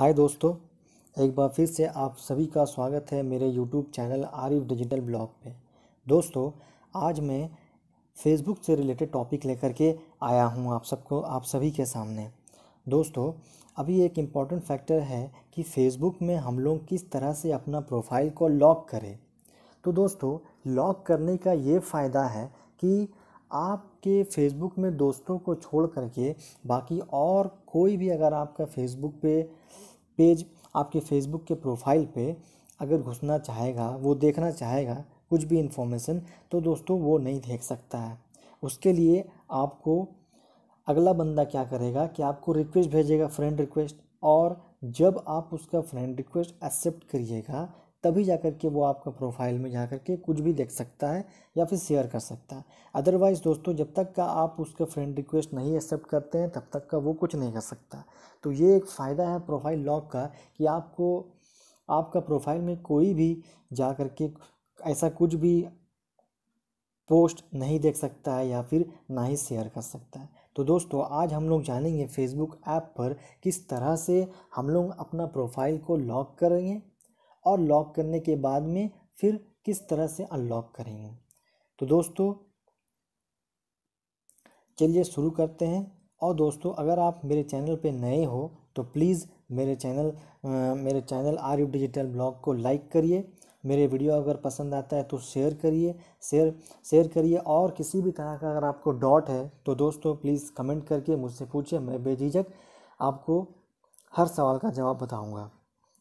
हाय दोस्तों एक बार फिर से आप सभी का स्वागत है मेरे YouTube channel Arif digital blog पे दोस्तों आज मैं फेसबुक से रिलेटेड टॉपिक लेकर के आया हूँ आप सबको आप सभी के सामने दोस्तों अभी एक इम्पॉर्टेंट फैक्टर है कि फेसबुक में हम लोग किस तरह से अपना प्रोफाइल को लॉक करें तो दोस्तों लॉक करने का ये फ़ायदा है कि आपके फेसबुक में दोस्तों को छोड़ करके बाकी और कोई भी अगर आपका फेसबुक पे पेज आपके फेसबुक के प्रोफाइल पे अगर घुसना चाहेगा वो देखना चाहेगा कुछ भी इन्फॉर्मेशन तो दोस्तों वो नहीं देख सकता है उसके लिए आपको अगला बंदा क्या करेगा कि आपको रिक्वेस्ट भेजेगा फ्रेंड रिक्वेस्ट और जब आप उसका फ्रेंड रिक्वेस्ट एक्सेप्ट करिएगा तभी जा कर के वो आपका प्रोफाइल में जा कर के कुछ भी देख सकता है या फिर शेयर कर सकता है अदरवाइज़ दोस्तों जब तक का आप उसका फ्रेंड रिक्वेस्ट नहीं एक्सेप्ट करते हैं तब तक का वो कुछ नहीं कर सकता तो ये एक फ़ायदा है प्रोफाइल लॉक का कि आपको आपका प्रोफाइल में कोई भी जा कर के ऐसा कुछ भी पोस्ट नहीं देख सकता है या फिर ना ही शेयर कर सकता है तो दोस्तों आज हम लोग जानेंगे फेसबुक ऐप पर किस तरह से हम लोग अपना प्रोफाइल को लॉक करेंगे और लॉक करने के बाद में फिर किस तरह से अनलॉक करेंगे तो दोस्तों चलिए शुरू करते हैं और दोस्तों अगर आप मेरे चैनल पे नए हो तो प्लीज़ मेरे चैनल मेरे चैनल आर डिजिटल ब्लॉग को लाइक करिए मेरे वीडियो अगर पसंद आता है तो शेयर करिए शेयर शेयर करिए और किसी भी तरह का अगर आपको डॉट है तो दोस्तों प्लीज़ कमेंट करके मुझसे पूछिए मैं बेझिझक आपको हर सवाल का जवाब बताऊंगा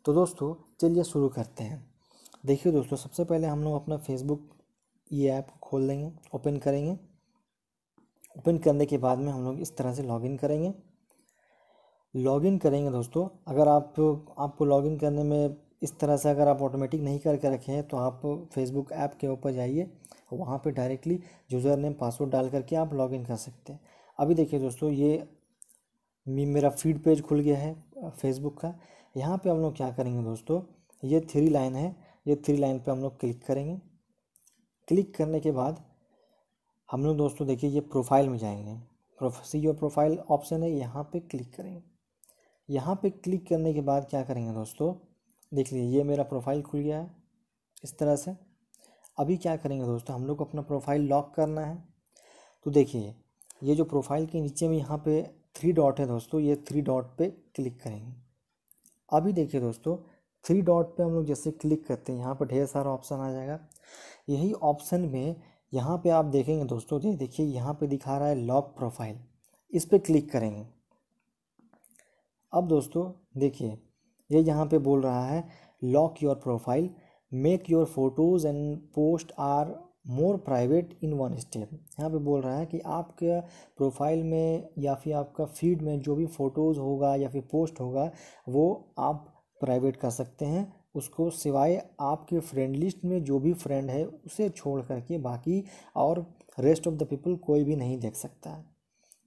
तो दोस्तों चलिए शुरू करते हैं देखिए दोस्तों सबसे पहले हम लोग अपना फेसबुक ये ऐप खोल देंगे ओपन करेंगे ओपन करने के बाद में हम लोग इस तरह से लॉगिन करेंगे लॉगिन करेंगे दोस्तों अगर आप आपको लॉगिन करने में इस तरह से अगर आप ऑटोमेटिक नहीं करके रखे हैं तो आप फेसबुक ऐप के ऊपर जाइए वहाँ पे डायरेक्टली यूज़र नेम पासवर्ड डाल करके आप लॉगिन कर सकते हैं अभी देखिए दोस्तों ये मेरा फीड पेज खुल गया है फेसबुक का यहाँ पे हम लोग क्या करेंगे दोस्तों ये थ्री लाइन है ये थ्री लाइन पे हम लोग क्लिक करेंगे क्लिक करने के बाद हम लोग दोस्तों देखिए ये प्रोफाइल में जाएंगे सी योर प्रोफाइल ऑप्शन है यहाँ पे क्लिक करेंगे यहाँ पे क्लिक करने के बाद क्या करेंगे दोस्तों देख लीजिए ये मेरा प्रोफाइल खुल गया है इस तरह से अभी क्या करेंगे दोस्तों हम लोग को अपना प्रोफाइल लॉक करना है तो देखिए ये जो प्रोफाइल के नीचे में यहाँ पे थ्री डॉट है दोस्तों ये थ्री डॉट पे क्लिक करेंगे अभी देखिए दोस्तों थ्री डॉट पे हम लोग जैसे क्लिक करते हैं यहाँ पर ढेर सारा ऑप्शन आ जाएगा यही ऑप्शन में यहाँ पे आप देखेंगे दोस्तों ये देखिए यहाँ पे दिखा रहा है लॉक प्रोफाइल इस पर क्लिक करेंगे अब दोस्तों देखिए ये यहाँ पे बोल रहा है lock your profile make your photos and post are more private in one step यहाँ पे बोल रहा है कि आपके प्रोफाइल में या फिर आपका फीड में जो भी फ़ोटोज़ होगा या फिर पोस्ट होगा वो आप प्राइवेट कर सकते हैं उसको सिवाय आपके फ्रेंड लिस्ट में जो भी फ्रेंड है उसे छोड़ करके बाकी और रेस्ट ऑफ द पीपल कोई भी नहीं देख सकता है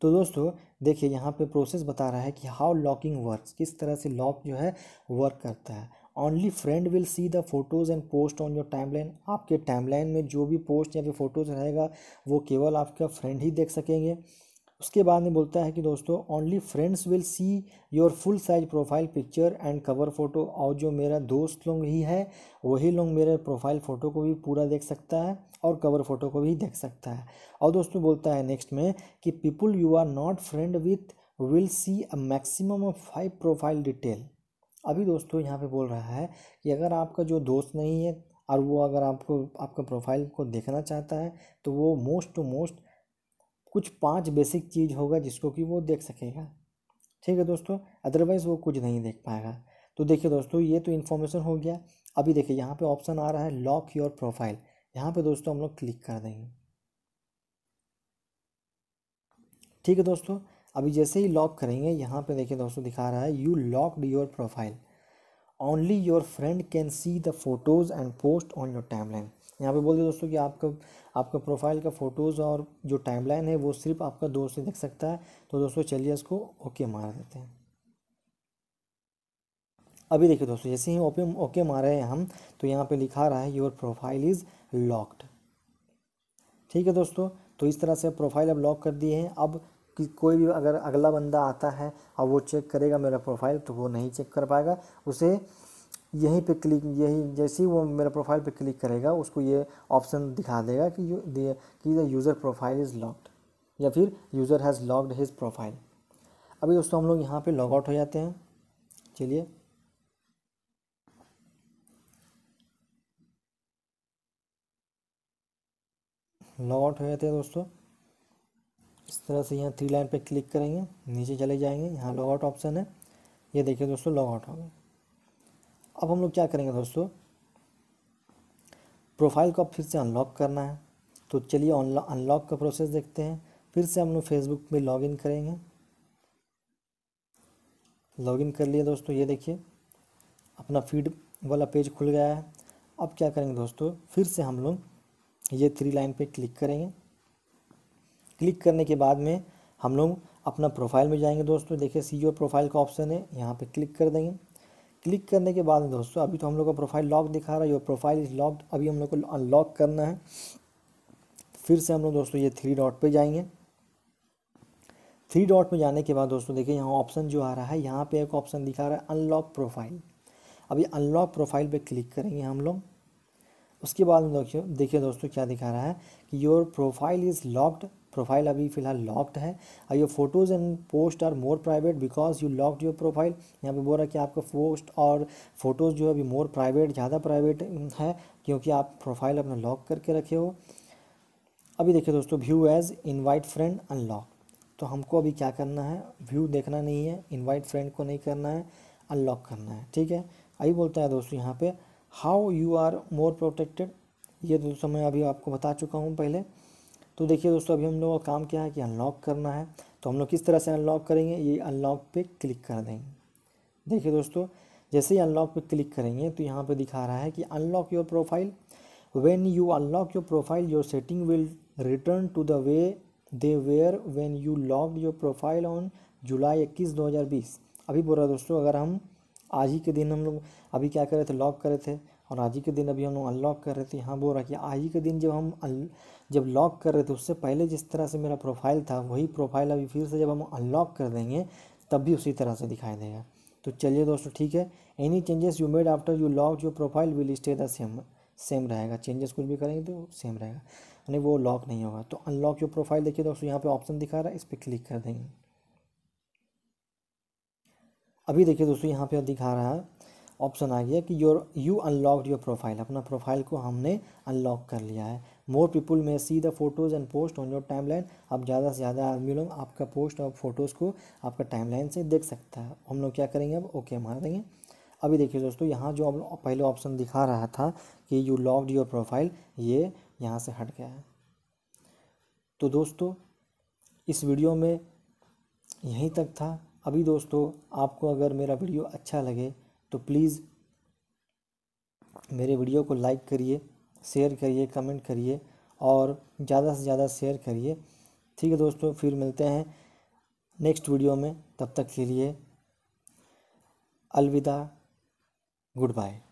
तो दोस्तों देखिए यहाँ पे प्रोसेस बता रहा है कि हाउ लॉकिंग वर्क किस तरह से लॉक जो है वर्क करता है only friend will see the photos and post on your timeline आपके टाइमलाइन में जो भी पोस्ट या फिर फोटोज़ रहेगा वो केवल आपका फ्रेंड ही देख सकेंगे उसके बाद में बोलता है कि दोस्तों only friends will see your full size profile picture and cover photo और जो मेरा दोस्त लोग ही है वही लोग मेरे प्रोफाइल फ़ोटो को भी पूरा देख सकता है और कवर फ़ोटो को भी देख सकता है और दोस्तों बोलता है नेक्स्ट में कि people you are not friend with will see a maximum of five profile detail अभी दोस्तों यहाँ पे बोल रहा है कि अगर आपका जो दोस्त नहीं है और वो अगर आपको आपका प्रोफाइल को देखना चाहता है तो वो मोस्ट टू मोस्ट कुछ पांच बेसिक चीज़ होगा जिसको कि वो देख सकेगा ठीक है दोस्तों अदरवाइज़ वो कुछ नहीं देख पाएगा तो देखिए दोस्तों ये तो इन्फॉर्मेशन हो गया अभी देखिए यहाँ पे ऑप्शन आ रहा है लॉक योर प्रोफाइल यहाँ पे दोस्तों हम लोग क्लिक कर देंगे ठीक है दोस्तों अभी जैसे ही लॉक करेंगे यहाँ पे देखिए दोस्तों दिखा रहा है you locked your profile only your friend can see the photos and post on your time line यहाँ पर बोल दिया दोस्तों कि आपका आपका प्रोफाइल का फ़ोटोज़ और जो टाइम लाइन है वो सिर्फ आपका दोस्त ही देख सकता है तो दोस्तों चलिए इसको ओके मार देते हैं अभी देखिए दोस्तों जैसे ही ओपे ओके मार रहे हैं हम तो यहाँ पे लिखा रहा है योर प्रोफाइल इज़ लॉक्ड ठीक है दोस्तों तो इस तरह से प्रोफाइल अब लॉक कर दिए हैं अब कि कोई भी अगर अगला बंदा आता है और वो चेक करेगा मेरा प्रोफाइल तो वो नहीं चेक कर पाएगा उसे यहीं पे क्लिक यही जैसे ही वो मेरा प्रोफाइल पे क्लिक करेगा उसको ये ऑप्शन दिखा देगा कि कि the user profile is locked या फिर user has locked his profile अभी दोस्तों हम लोग यहाँ पे लॉग आउट हो जाते हैं चलिए लॉग आउट हो जाते हैं दोस्तों इस तरह से यहाँ थ्री लाइन पे क्लिक करेंगे नीचे चले जाएंगे यहाँ लॉग आउट ऑप्शन है ये देखिए दोस्तों लॉग आउट हो गए अब हम लोग क्या करेंगे दोस्तों प्रोफाइल को अब फिर से अनलॉक करना है तो चलिए अनलॉक का प्रोसेस देखते हैं फिर से हम लोग फेसबुक में लॉगिन करेंगे लॉगिन कर लिए दोस्तों ये देखिए अपना फीड वाला पेज खुल गया है अब क्या करेंगे दोस्तों फिर से हम लोग ये थ्री लाइन पे क्लिक करेंगे क्लिक करने के बाद में हम लोग अपना प्रोफाइल में जाएंगे दोस्तों देखिए सी योर प्रोफाइल का ऑप्शन है यहाँ पे क्लिक कर देंगे क्लिक करने के बाद दोस्तों अभी तो हम लोग का प्रोफाइल लॉक दिखा रहा है योर प्रोफाइल इज़ लॉक्ड अभी हम लोग को अनलॉक करना है फिर से हम लोग दोस्तों ये थ्री डॉट पे जाएंगे थ्री डॉट में जाने के बाद दोस्तों देखिए यहाँ ऑप्शन जो आ रहा है यहाँ पे एक ऑप्शन दिखा रहा है अनलॉक प्रोफाइल अभी अनलॉक प्रोफाइल पे क्लिक करेंगे हम लोग उसके बाद में देखिए दोस्तों क्या दिखा रहा है कि your profile is locked profile अभी फ़िलहाल लॉक्ड है और your photos and post are more private because you locked your profile यहाँ पे बोल रहा है कि आपका पोस्ट और फोटोज़ जो है अभी मोर प्राइवेट ज़्यादा प्राइवेट हम्म, है क्योंकि आप प्रोफाइल अपना लॉक करके रखे हो अभी देखिए दोस्तों view as invite friend unlock तो हमको अभी क्या करना है व्यू देखना नहीं है इन्वाइट फ्रेंड को नहीं करना है अनलॉक करना है ठीक है अभी बोलता है दोस्तों यहाँ पे how you are more protected ये दोस्तों मैं अभी आपको बता चुका हूँ पहले तो देखिए दोस्तों अभी हम लोगों का काम क्या है कि अनलॉक करना है तो हम लोग किस तरह से अनलॉक करेंगे ये अनलॉक पे क्लिक कर देंगे देखिए दोस्तों जैसे ही अनलॉक पे क्लिक करेंगे तो यहाँ पे दिखा रहा है कि unlock your profile when you unlock your profile your setting will return to the way they were when you lock your profile on July इक्कीस दो हज़ार बीस अभी बोल रहा दोस्तों अगर हम आज ही के दिन हम लोग अभी क्या करे थे लॉक करे थे और आज ही के दिन अभी हम लोग अनलॉक कर रहे थे यहाँ बोल रहा कि आज ही के दिन जब हम जब लॉक कर रहे थे उससे पहले जिस तरह से मेरा प्रोफाइल था वही प्रोफाइल अभी फिर से जब हम अनलॉक कर देंगे तब भी उसी तरह से दिखाई देगा तो चलिए दोस्तों ठीक है any changes you made after you lock your profile will stay the same same रहेगा चेंजेस कुछ भी करेंगे तो सेम रहेगा यानी वो लॉक नहीं होगा तो अनलॉक योर प्रोफाइल देखिए दोस्तों यहाँ पे ऑप्शन दिखा रहा है इस पर क्लिक कर देंगे अभी देखिए दोस्तों यहाँ पे दिखा रहा है ऑप्शन आ गया कि your you unlocked your profile अपना प्रोफाइल को हमने अनलॉक कर लिया है more people may see the photos and post on your time line अब ज़्यादा से ज़्यादा आदमी लोग आपका पोस्ट और फोटोज़ को आपका टाइम लाइन से देख सकता है हम लोग क्या करेंगे अब ओके मार देंगे अभी देखिए दोस्तों यहाँ जो पहले ऑप्शन दिखा रहा था कि यू लॉक्ड योर प्रोफाइल ये यहाँ से हट गया है तो दोस्तों इस वीडियो में यहीं तक था अभी दोस्तों आपको अगर मेरा वीडियो अच्छा लगे तो प्लीज़ मेरे वीडियो को लाइक करिए शेयर करिए कमेंट करिए और ज़्यादा से ज़्यादा शेयर करिए ठीक है दोस्तों फिर मिलते हैं नेक्स्ट वीडियो में तब तक के लिए अलविदा गुड बाय